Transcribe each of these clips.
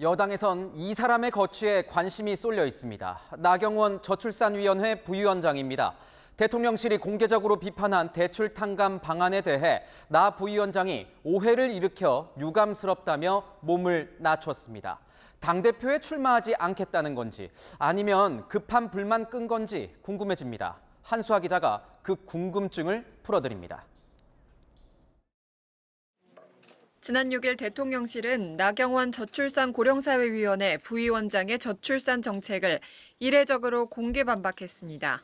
여당에선 이 사람의 거취에 관심이 쏠려 있습니다. 나경원 저출산위원회 부위원장입니다. 대통령실이 공개적으로 비판한 대출 탕감 방안에 대해 나 부위원장이 오해를 일으켜 유감스럽다며 몸을 낮췄습니다. 당대표에 출마하지 않겠다는 건지 아니면 급한 불만 끈 건지 궁금해집니다. 한수아 기자가 그 궁금증을 풀어드립니다. 지난 6일 대통령실은 나경원 저출산 고령사회위원회 부위원장의 저출산 정책을 이례적으로 공개 반박했습니다.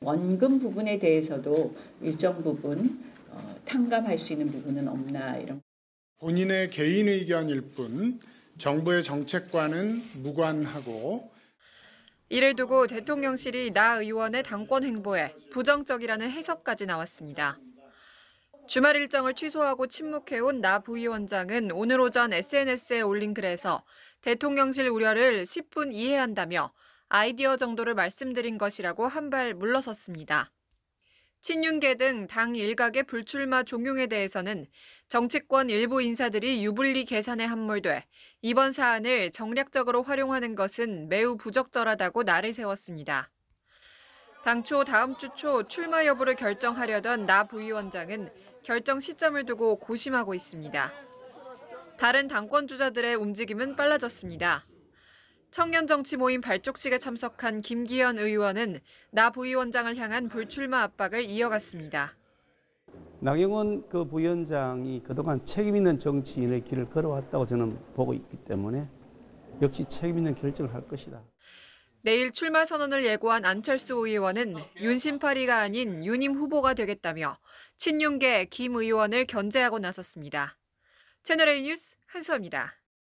원금 부분에 대해서도 일정 부분 어, 탕감할 수 있는 부분은 없나 이런. 본인의 개인 의견일 뿐 정부의 정책과는 무관하고 이를 두고 대통령실이 나 의원의 당권 행보에 부정적이라는 해석까지 나왔습니다. 주말 일정을 취소하고 침묵해온 나 부위원장은 오늘 오전 SNS에 올린 글에서 대통령실 우려를 10분 이해한다며 아이디어 정도를 말씀드린 것이라고 한 발 물러섰습니다. 친윤계 등 당 일각의 불출마 종용에 대해서는 정치권 일부 인사들이 유불리 계산에 함몰돼 이번 사안을 정략적으로 활용하는 것은 매우 부적절하다고 나를 세웠습니다. 당초 다음 주 초 출마 여부를 결정하려던 나 부위원장은 결정 시점을 두고 고심하고 있습니다. 다른 당권 주자들의 움직임은 빨라졌습니다. 청년 정치 모임 발족식에 참석한 김기현 의원은 나 부위원장을 향한 불출마 압박을 이어갔습니다. 나경원 그 부위원장이 그동안 책임 있는 정치인의 길을 걸어왔다고 저는 보고 있기 때문에 역시 책임 있는 결정을 할 것이다. 내일 출마 선언을 예고한 안철수 의원은 아, 윤심파리가 아닌 윤임 후보가 되겠다며 친윤계 김 의원을 견제하고 나섰습니다. 채널A 뉴스 한수아입니다.